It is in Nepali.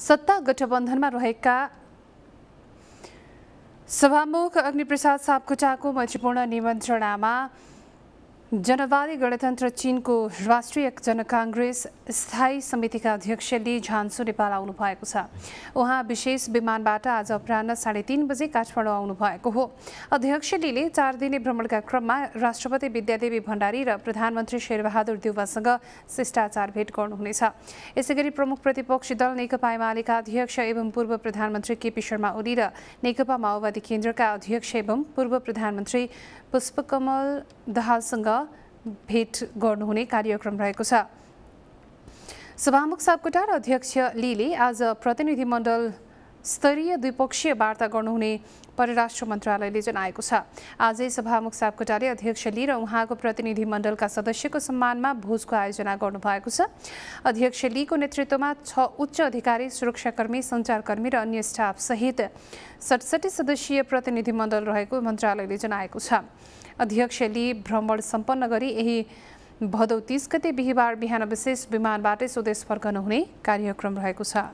सत्ता गठबन्धनमा रहेका सभामुख अग्निप्रसाद सापकोटाको मैत्रीपूर्ण निमन्त्रणामा जनवादी गणतन्त्र चीनको राष्ट्रिय जनकाङ्ग्रेस स्थायी समितिका अध्यक्ष ली झान्सु नेपाल आउनु भएको छ उहाँ विशेष विमानबाट आज अपरान्ह साढे तिन बजे काठमाडौँ आउनु भएको हो अध्यक्ष लीले चार दिने भ्रमणका क्रममा राष्ट्रपति विद्यादेवी भण्डारी र प्रधानमन्त्री शेरबहादुर देउवासँग शिष्टाचार भेट गर्नुहुनेछ यसै गरी प्रमुख प्रतिपक्षी दल नेकपा एमालेका अध्यक्ष एवं पूर्व प्रधानमन्त्री केपी शर्मा ओली र नेकपा माओवादी केन्द्रका अध्यक्ष एवं पूर्व प्रधानमन्त्री पुष्पकमल दाहालसँग भेट गर्नुहुने कार्यक्रम रहेको छ सभामुख सापकोटा र अध्यक्ष लीले आज प्रतिनिधिमण्डल स्तरीय द्विपक्षीय वार्ता गर्नुहुने परराष्ट्र मन्त्रालयले जनाएको छ आजै सभामुख सापकोटाले अध्यक्ष लिएर उहाँको प्रतिनिधिमण्डलका सदस्यको सम्मानमा भोजको आयोजना गर्नुभएको छ अध्यक्ष लीको नेतृत्वमा छ उच्च अधिकारी सुरक्षाकर्मी सञ्चारकर्मी र अन्य स्टाफ सहित सडसठी सदस्यीय प्रतिनिधिमण्डल रहेको मन्त्रालयले जनाएको छ अध्यक्ष ली भ्रमण सम्पन्न गरी यही भदौ तिस गते बिहिबार बिहान विशेष विमानबाटै स्वदेश फर्कनुहुने कार्यक्रम रहेको छ